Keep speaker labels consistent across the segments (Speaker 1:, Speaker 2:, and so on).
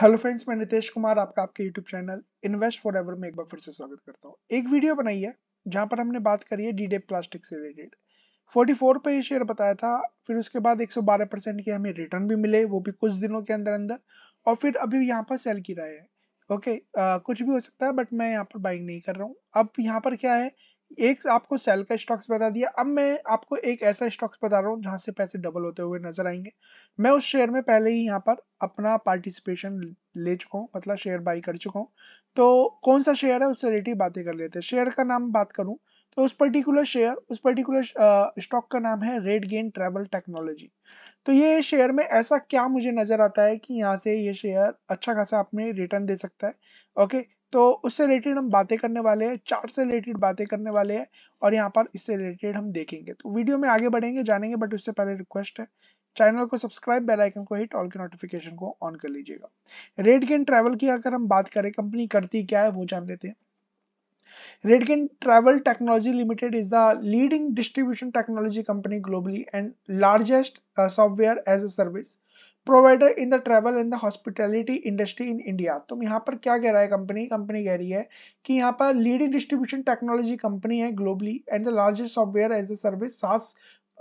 Speaker 1: Hello friends मैं नितेश कुमार आपका आपके YouTube channel invest forever में एक बार फिर से स्वागत करता हूँ एक वीडियो बनाई है जहाँ पर हमने बात करी है डीडे प्लास्टिक से रिलेटेड 44 पे ये शेयर बताया था फिर उसके बाद 112 परसेंट के हमें रिटर्न भी मिले वो भी कुछ दिनों के अंदर अंदर और फिर अभी यहाँ पर सेल की राय है ओके आ, कुछ भी हो सकता है बट मैं यहाँ पर बाइंग नहीं कर रहा हूँ अब यहाँ पर क्या है एक आपको सेल का स्टॉक्स बता दिया अब मैं आपको एक ऐसा स्टॉक्स बता रहा हूँ जहां से पैसे डबल होते हुए नजर आएंगे मैं उस शेयर में पहले ही यहाँ पर अपना पार्टिसिपेशन ले चुका हूँ मतलब शेयर बाई कर चुका हूँ तो कौन सा शेयर है उससे रिलेटेड बातें कर लेते हैं शेयर का नाम बात करूँ तो उस पर्टिकुलर शेयर उस पर्टिकुलर स्टॉक का नाम है रेड गेन ट्रेवल टेक्नोलॉजी तो ये शेयर में ऐसा क्या मुझे नज़र आता है कि यहाँ से ये शेयर अच्छा खासा अपने रिटर्न दे सकता है ओके तो उससे रिलेटेड हम बातें करने वाले हैं चार्ट से रिलेटेड बातें करने वाले हैं और यहाँ पर इससे रिलेटेड हम देखेंगे तो वीडियो में आगे बढ़ेंगे जानेंगे बट उससे पहले रिक्वेस्ट है चैनल को सब्सक्राइब बेल आइकन को हिट ऑल के नोटिफिकेशन को ऑन कर लीजिएगा रेड गेंड ट्रैवल की अगर हम बात करें कंपनी करती क्या है वो जान लेते हैं Redken Travel Technology Limited is the leading distribution technology company globally and largest uh, software as a service provider in the travel and the hospitality industry in India तो यहाँ पर क्या कह रहा है कंपनी कंपनी कह रही है कि यहाँ पर लीडिंग डिस्ट्रीब्यूशन टेक्नोलॉजी कंपनी है globally and the largest software as a service SaaS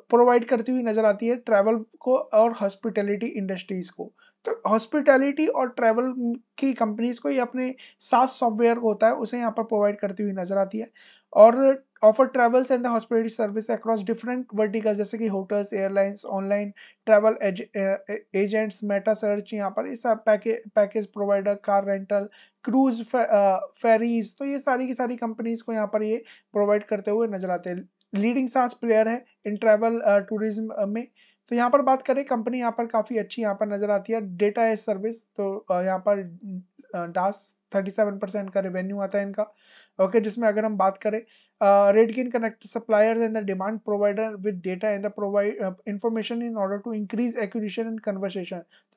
Speaker 1: provide करती हुई नजर आती है ट्रैवल को और हॉस्पिटैलिटी इंडस्ट्रीज को तो हॉस्पिटैलिटी और ट्रैवल की कंपनीज को ये अपने सास सॉफ्टवेयर होता है उसे यहाँ पर प्रोवाइड करती हुई नजर आती है और offer travels and the hospitality service across different vertical जैसे कि hotels airlines online travel agents meta search यहाँ पर ये सब package provider car rental cruise ferries तो ये सारी की सारी कंपनीज को यहाँ पर ये प्रोवाइड करते हुए नजर आते हैं लीडिंग सांस प्लेयर है इन ट्रैवल टूरिज्म में तो यहाँ पर बात करें कंपनी यहाँ पर काफ़ी अच्छी यहाँ पर नज़र आती है डेटा एज सर्विस तो uh, यहाँ पर डास सेवन परसेंट का रेवेन्यू आता है इनका ओके जिसमें अगर हम बात करें uh, Redkin connected suppliers and the demand provider with data and the provide uh, information in order to increase acquisition and conversion.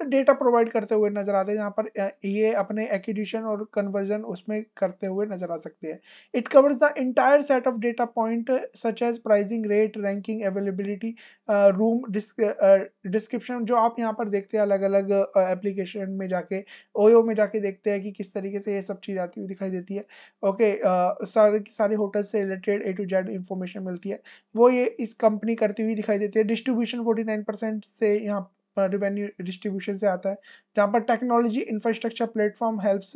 Speaker 1: तो data provide करते हुए नजर आते हैं यहाँ पर ये अपने acquisition और conversion उसमें करते हुए नजर आ सकती है. It covers the entire set of data point such as pricing, rate, ranking, availability, uh, room disc, uh, description जो आप यहाँ पर देखते हैं अलग-अलग application में जाके OYO में जाके देखते हैं कि किस तरीके से ये सब चीज आती हुई दिखाई देती है. Okay, uh, सारे सारे होटल से related A to Z information मिलती है वो ये इस कंपनी करती हुई दिखाई देती है डिस्ट्रीब्यूशन 49 परसेंट से यहाँ रिवेन्यू डिस्ट्रीब्यूशन से आता है जहाँ पर technology infrastructure platform helps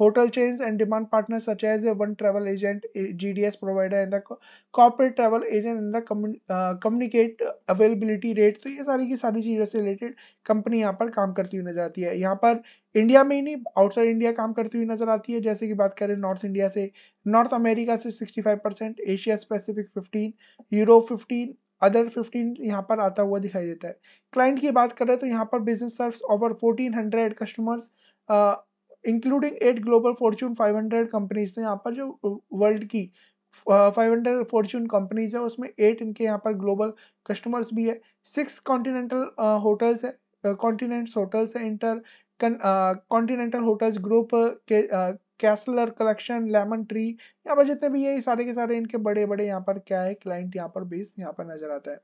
Speaker 1: hotel chains and demand partner such as one travel agent G D S provider and the corporate travel agent in the communicate availability rate तो ये सारी की सारी चीज़ों से रिलेटेड कंपनी यहाँ पर काम करती हुई नजर आती है यहाँ पर इंडिया में ही नहीं आउटसाइड इंडिया काम करती हुई नजर आती है जैसे कि बात करें नॉर्थ इंडिया से नॉर्थ अमेरिका से 65 percent Asia specific fifteen Europe fifteen other 15 यहाँ पर आता हुआ दिखाई देता है क्लाइंट की बात करें तो यहाँ पर business serve over 1400 customers including eight global Fortune 500 companies तो यहाँ पर जो वर्ल्ड की फाइव हंड्रेड फॉर्चून कंपनीज है उसमें एट इनके यहाँ पर ग्लोबल कस्टमर्स भी है सिक्स कॉन्टिनेंटल होटल्स है कॉन्टिनेंट्स होटल्स है इंटर कॉन्टिनेंटल होटल्स ग्रुप के कैसलर कलेक्शन लेमन ट्री यहाँ पर जितने भी ये सारे के सारे इनके बड़े बड़े यहाँ पर क्या है क्लाइंट यहाँ पर बेस यहाँ पर नजर आता है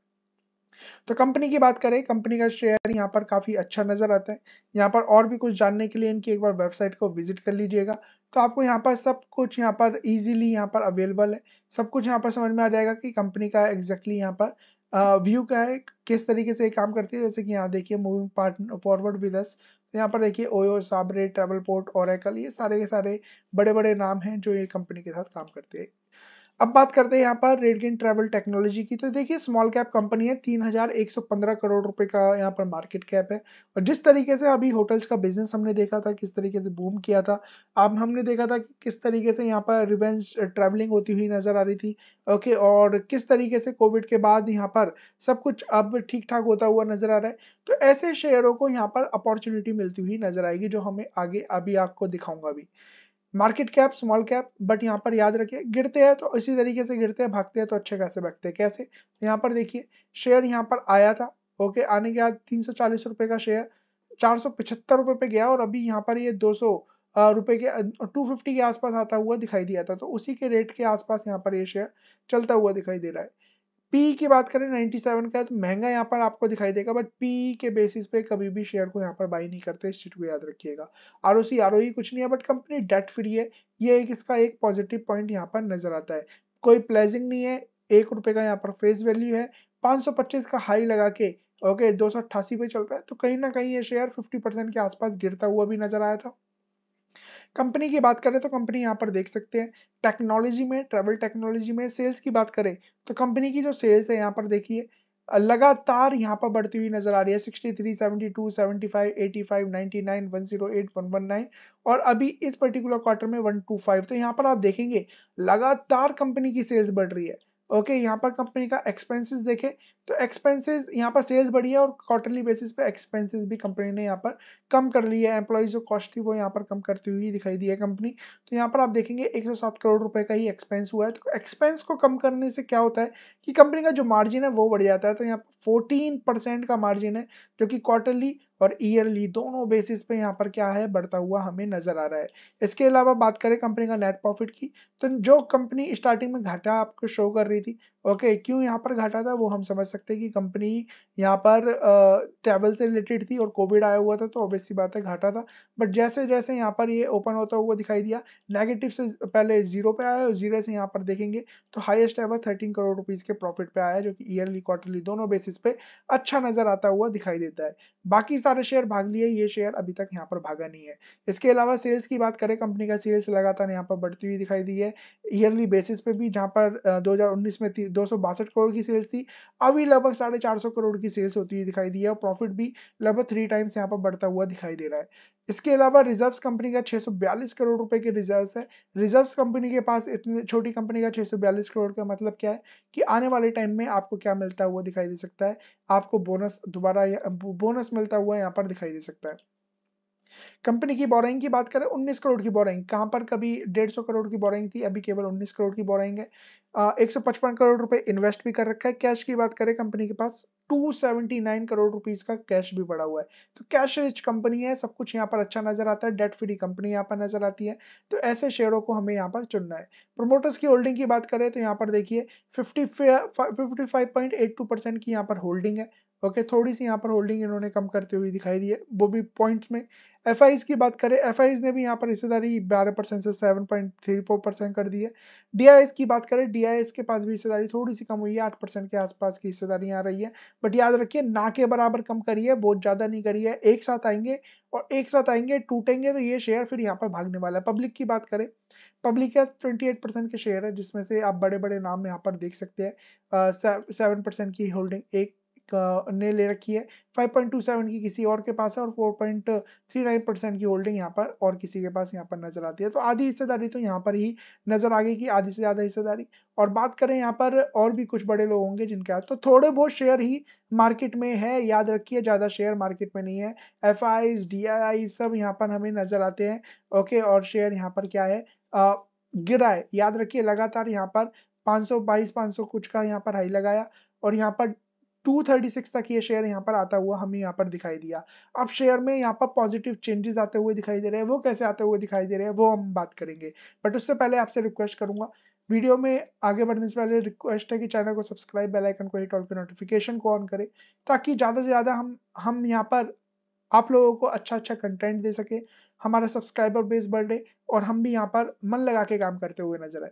Speaker 1: तो कंपनी की बात करें कंपनी का शेयर यहाँ पर काफ़ी अच्छा नज़र आता है यहाँ पर और भी कुछ जानने के लिए इनकी एक बार वेबसाइट को विजिट कर लीजिएगा तो आपको यहाँ पर सब कुछ यहाँ पर इजीली यहाँ पर अवेलेबल है सब कुछ यहाँ पर समझ में आ जाएगा कि कंपनी का एग्जैक्टली यहाँ पर व्यू क्या है किस तरीके से काम करती है जैसे कि यहाँ देखिए मूविंग पार्ट फॉरवर्ड विद यहाँ पर देखिए ओयो साबरे ट्रेवल पोर्ट और ये सारे के सारे बड़े बड़े नाम हैं जो ये कंपनी के साथ काम करते हैं अब बात करते हैं यहाँ पर रेडगेन ट्रैवल टेक्नोलॉजी की तो देखिए स्मॉल कैप कंपनी है 3115 करोड़ रुपए का यहाँ पर मार्केट कैप है और जिस तरीके से अभी होटल्स का बिजनेस हमने देखा था किस तरीके से बूम किया था अब हमने देखा था कि किस तरीके से यहाँ पर रिवेंज ट्रैवलिंग होती हुई नजर आ रही थी ओके और किस तरीके से कोविड के बाद यहाँ पर सब कुछ अब ठीक ठाक होता हुआ नजर आ रहा है तो ऐसे शेयरों को यहाँ पर अपॉर्चुनिटी मिलती हुई नजर आएगी जो हमें आगे अभी आपको दिखाऊंगा भी market cap small cap but यहाँ पर याद रखिए गिरते हैं तो इसी तरीके से गिरते हैं भागते हैं तो अच्छे खासे भागते हैं कैसे यहाँ पर देखिए शेयर यहाँ पर आया था ओके आने के बाद तीन सौ का शेयर चार सौ रुपए पे गया और अभी यहाँ पर ये दो सौ रुपए के टू फिफ्टी के आसपास आता हुआ दिखाई दिया था तो उसी के रेट के आसपास यहाँ पर ये शेयर चलता हुआ दिखाई दे रहा है पी की बात करें 97 का है तो महंगा यहाँ पर आपको दिखाई देगा बट पी के बेसिस पे कभी भी शेयर को यहाँ पर बाई नहीं करते इस चीज़ को याद रखिएगा R O C R O कुछ नहीं है बट कंपनी डेट फ्री है ये एक इसका एक पॉजिटिव पॉइंट यहाँ पर नजर आता है कोई प्लेजिंग नहीं है एक रुपए का यहाँ पर फेस वैल्यू है पाँच का हाई लगा के ओके दो पे चल रहा है तो कहीं ना कहीं ये शेयर फिफ्टी परसेंट के आसपास गिरता हुआ भी नजर आया था कंपनी की बात करें तो कंपनी यहाँ पर देख सकते हैं टेक्नोलॉजी में ट्रेवल टेक्नोलॉजी में सेल्स की बात करें तो कंपनी की जो सेल्स है यहाँ पर देखिए लगातार यहाँ पर बढ़ती हुई नजर आ रही है 63, 72, 75, 85, 99, 108, 119 और अभी इस पर्टिकुलर क्वार्टर में 125 तो यहाँ पर आप देखेंगे लगातार कंपनी की सेल्स बढ़ रही है ओके okay, यहाँ पर कंपनी का एक्सपेंसेस देखें तो एक्सपेंसेस यहाँ पर सेल्स बढ़ी है और क्वार्टरली बेसिस पे एक्सपेंसेस भी कंपनी ने यहाँ पर कम कर ली है एम्प्लॉयज़ जो कॉस्ट थी वो यहाँ पर कम करती हुई दिखाई दी है कंपनी तो यहाँ पर आप देखेंगे 107 करोड़ रुपए का ही एक्सपेंस हुआ है तो एक्सपेंस को कम करने से क्या होता है कि कंपनी का जो मार्जिन है वो बढ़ जाता है तो यहाँ पर 14 परसेंट का मार्जिन है जो कि क्वार्टरली और ईयरली दोनों बेसिस पे यहाँ पर क्या है बढ़ता हुआ हमें नजर आ रहा है इसके अलावा बात करें कंपनी का नेट प्रॉफिट की तो जो कंपनी स्टार्टिंग में घाटा आपको शो कर रही थी ओके क्यों यहाँ पर घाटा था वो हम समझ सकते हैं कि कंपनी यहाँ पर ट्रैवल से रिलेटेड थी और कोविड आया हुआ था तो ऑब्वियसली बात है घाटा था बट जैसे जैसे यहाँ पर ये ओपन होता हुआ दिखाई दिया नेगेटिव से पहले जीरो पे आया और जीरो से यहाँ पर देखेंगे तो highest ever thirteen crore rupees के प्रॉफिट पे आया जो कि ईयरली क्वार्टरली दोनों बेसिस बेसिस पे अच्छा नजर आता हुआ दिखाई देता है बाकी सारे शेयर भाग लिए ये शेयर अभी तक यहाँ पर भागा नहीं है इसके अलावा सेल्स की बात करें कंपनी का सेल्स लगातार यहाँ पर बढ़ती हुई दिखाई दी है ईयरली बेसिस पे भी जहाँ पर 2019 में दो करोड़ की सेल्स थी अभी लगभग साढ़े करोड़ की सेल्स होती हुई दिखाई दी है और प्रॉफिट भी लगभग थ्री टाइम्स यहाँ पर बढ़ता हुआ दिखाई दे रहा है इसके अलावा रिजर्व्स कंपनी का 642 करोड़ रुपए के रिजर्व्स है रिजर्व्स कंपनी के पास इतनी छोटी कंपनी का 642 करोड़ का मतलब क्या है कि आने वाले टाइम में आपको क्या मिलता हुआ दिखाई दे सकता है सकता है आपको बोनस दोबारा बोनस मिलता हुआ यहाँ पर दिखाई दे सकता है कंपनी की बोराइंग की बात करें उन्नीस करोड़ की बोराइंग कहाँ पर कभी डेढ़ सौ करोड़ की बोराइंग थी अभी केवल उन्नीस करोड़ की बोराइंग है एक सौ पचपन करोड़ रुपए इन्वेस्ट भी कर रखा है कैश की बात करें कंपनी के पास 279 करोड़ रुपीज का कैश भी बढ़ा हुआ है तो कैश रिच कंपनी है सब कुछ यहाँ पर अच्छा नजर आता है डेट फ्री कंपनी यहाँ पर नजर आती है तो ऐसे शेयरों को हमें यहाँ पर चुनना है प्रोमोटर्स की होल्डिंग की बात करें तो यहाँ पर देखिए fifty fifty five point eight two percent की यहाँ पर होल्डिंग है ओके थोड़ी सी यहाँ पर होल्डिंग इन्होंने कम करते हुए दिखाई दी है वो भी पॉइंट्स में एफ की बात करें एफ ने भी यहाँ पर हिस्सेदारी 12 परसेंट से 7.34 परसेंट कर दी है डी की बात करें डी के पास भी हिस्सेदारी थोड़ी सी कम हुई है 8 परसेंट के आसपास की हिस्सेदारी आ रही है बट याद रखिए ना के बराबर कम करी है बहुत ज़्यादा नहीं करी है एक साथ आएंगे और एक साथ आएंगे टूटेंगे तो ये शेयर फिर यहाँ पर भागने वाला है पब्लिक की बात करें पब्लिक के पास परसेंट के शेयर है जिसमें से आप बड़े बड़े नाम यहाँ पर देख सकते हैं सेवन परसेंट की होल्डिंग एक ने ले रखी है 5.27 की किसी और के पास है और 4.39 परसेंट की होल्डिंग यहाँ पर और किसी के पास यहाँ पर नजर आती है तो आधी हिस्सेदारी तो यहाँ पर ही नजर आ गई कि आधी से ज्यादा हिस्सेदारी और बात करें यहाँ पर और भी कुछ बड़े लोग होंगे जिनके हाथ तो थोड़े बहुत शेयर ही मार्केट में है याद रखिए ज़्यादा शेयर मार्केट में नहीं है एफ आई सब यहाँ पर हमें नजर आते हैं ओके और शेयर यहाँ पर क्या है आ, गिरा है याद रखिए लगातार यहाँ पर पाँच सौ कुछ का यहाँ पर हाई लगाया और यहाँ पर 236 तक ये शेयर यहाँ पर आता हुआ हमें यहाँ पर दिखाई दिया अब शेयर में यहाँ पर पॉजिटिव चेंजेस आते हुए दिखाई दे रहे हैं वो कैसे आते हुए दिखाई दे रहे हैं वो हम बात करेंगे बट उससे पहले आपसे रिक्वेस्ट करूंगा वीडियो में आगे बढ़ने से पहले रिक्वेस्ट है कि चैनल को सब्सक्राइब बेल आइकन को हिट ऑल के नोटिफिकेशन को ऑन करें ताकि ज़्यादा से ज़्यादा हम हम यहाँ पर आप लोगों को अच्छा अच्छा कंटेंट दे सके हमारा सब्सक्राइबर बेस बढ़े और हम भी यहाँ पर मन लगा के काम करते हुए नजर आए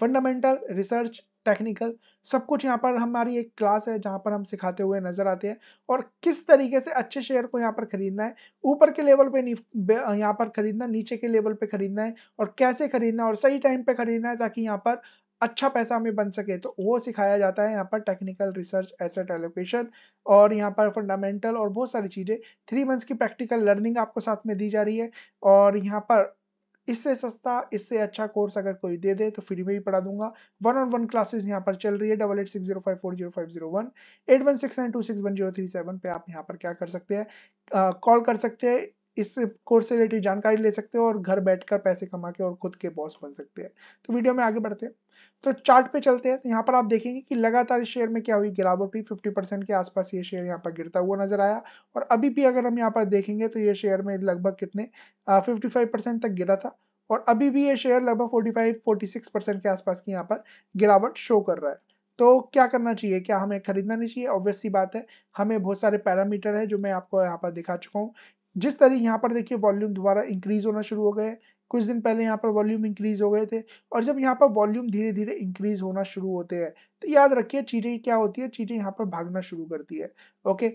Speaker 1: फंडामेंटल रिसर्च टेक्निकल सब कुछ यहाँ पर हमारी एक क्लास है जहाँ पर हम सिखाते हुए नजर आते हैं और किस तरीके से अच्छे शेयर को यहाँ पर खरीदना है ऊपर के लेवल पे यहाँ पर खरीदना नीचे के लेवल पे खरीदना है और कैसे खरीदना और सही टाइम पे खरीदना है ताकि यहाँ पर अच्छा पैसा हमें बन सके तो वो सिखाया जाता है यहाँ पर टेक्निकल रिसर्च एसेट एलोकेशन और यहाँ पर फंडामेंटल और बहुत सारी चीज़ें थ्री मंथ्स की प्रैक्टिकल लर्निंग आपको साथ में दी जा रही है और यहाँ पर इससे सस्ता इससे अच्छा कोर्स अगर कोई दे दे तो फ्री में ही पढ़ा दूंगा वन ऑन वन क्लासेस यहाँ पर चल रही है double eight six zero five four zero five zero one eight one six nine two six one zero three seven पे आप यहाँ पर क्या कर सकते हैं कॉल कर सकते हैं इस कोर्स से रिलेटेड जानकारी ले सकते हो और घर बैठकर पैसे कमा के और खुद के बॉस बन सकते हैं तो वीडियो में आगे बढ़ते हैं तो चार्ट पे चलते हैं तो यहाँ पर आप देखेंगे कि लगातार शेयर में क्या हुई गिरावट हुई 50 परसेंट के आसपास ये शेयर यहाँ पर गिरता हुआ नजर आया और अभी भी अगर हम यहाँ पर देखेंगे तो ये शेयर में लगभग कितने फिफ्टी फाइव परसेंट तक गिरा था और अभी भी ये शेयर लगभग forty five forty six percent के आसपास की यहाँ पर गिरावट शो कर रहा है तो क्या करना चाहिए क्या हमें खरीदना नहीं चाहिए ऑब्वियस सी बात है हमें बहुत सारे पैरामीटर है जो मैं आपको यहाँ पर दिखा चुका हूँ जिस तरह यहाँ पर देखिए वॉल्यूम दोबारा इंक्रीज होना शुरू हो गए कुछ दिन पहले यहाँ पर वॉल्यूम इंक्रीज हो गए थे और जब यहाँ पर वॉल्यूम धीरे धीरे इंक्रीज होना शुरू होते हैं तो याद रखिए चीटें क्या होती है चीटें यहाँ पर भागना शुरू करती है ओके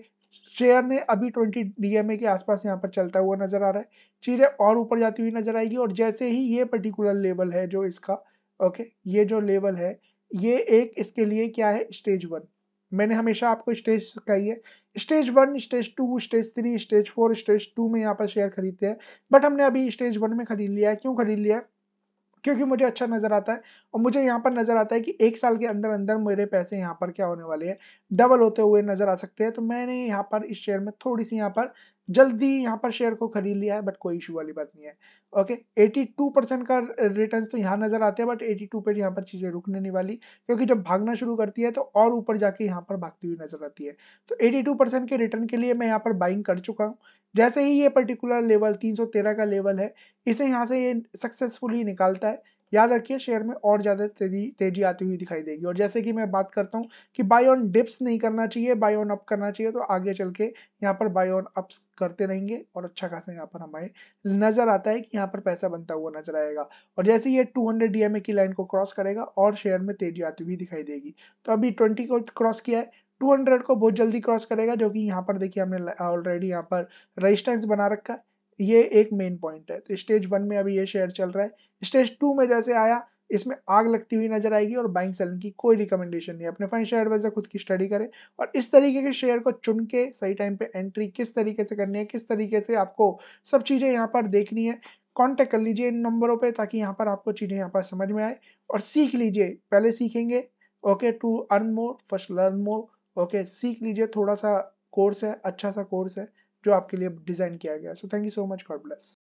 Speaker 1: शेयर ने अभी 20 डीएमए के आसपास यहाँ पर चलता हुआ नजर आ रहा है चीटें और ऊपर जाती हुई नजर आएगी और जैसे ही ये पर्टिकुलर लेवल है जो इसका ओके ये जो लेवल है ये एक इसके लिए क्या है स्टेज वन मैंने हमेशा आपको स्टेज कही है stage one stage two stage three stage four stage two में यहाँ पर शेयर खरीदते हैं बट हमने अभी स्टेज वन में खरीद लिया है क्यों खरीद लिया है क्योंकि मुझे अच्छा नज़र आता है और मुझे यहाँ पर नज़र आता है कि एक साल के अंदर अंदर मेरे पैसे यहाँ पर क्या होने वाले हैं डबल होते हुए नज़र आ सकते हैं तो मैंने यहाँ पर इस शेयर में थोड़ी सी यहाँ पर जल्दी यहाँ पर शेयर को खरीद लिया है बट कोई इशू वाली बात नहीं है ओके 82 परसेंट का रिटर्न तो यहाँ नजर आते हैं बट 82 पर यहाँ पर चीजें रुकने नहीं वाली क्योंकि जब भागना शुरू करती है तो और ऊपर जाके यहाँ पर भागती हुई नजर आती है तो 82 परसेंट के रिटर्न के लिए मैं यहाँ पर बाइंग कर चुका हूँ जैसे ही ये पर्टिकुलर लेवल तेरह का लेवल है इसे यहाँ से ये सक्सेसफुली निकालता है याद रखिए शेयर में और ज़्यादा तेजी तेजी आती हुई दिखाई देगी और जैसे कि मैं बात करता हूँ कि बाय ऑन डिप्स नहीं करना चाहिए बाय ऑन अप करना चाहिए तो आगे चल के यहाँ पर बाय ऑन अप करते रहेंगे और अच्छा खासा यहाँ पर हमारे नज़र आता है कि यहाँ पर पैसा बनता हुआ नजर आएगा और जैसे ये 200 डीएमए की लाइन को क्रॉस करेगा और शेयर में तेजी आती हुई दिखाई देगी तो अभी ट्वेंटी को क्रॉस किया है 200 को बहुत जल्दी क्रॉस करेगा जो कि यहाँ पर देखिए हमने ऑलरेडी यहाँ पर रजिस्टेंस बना रखा है ये एक मेन पॉइंट है तो स्टेज वन में अभी ये शेयर चल रहा है स्टेज टू में जैसे आया इसमें आग लगती हुई नजर आएगी और बाइंग सेलिंग की कोई रिकमेंडेशन नहीं अपने फाइनेंशियल एडवाइजर खुद की स्टडी करें और इस तरीके के शेयर को चुन के सही टाइम पे एंट्री किस तरीके से करनी है किस तरीके से आपको सब चीज़ें यहाँ पर देखनी है कॉन्टेक्ट कर लीजिए इन नंबरों पर ताकि यहाँ पर आपको चीज़ें यहाँ पर समझ में आए और सीख लीजिए पहले सीखेंगे okay to earn more first learn more okay सीख लीजिए थोड़ा सा कोर्स है अच्छा सा कोर्स है जो आपके लिए डिज़ाइन किया गया so thank you so much God bless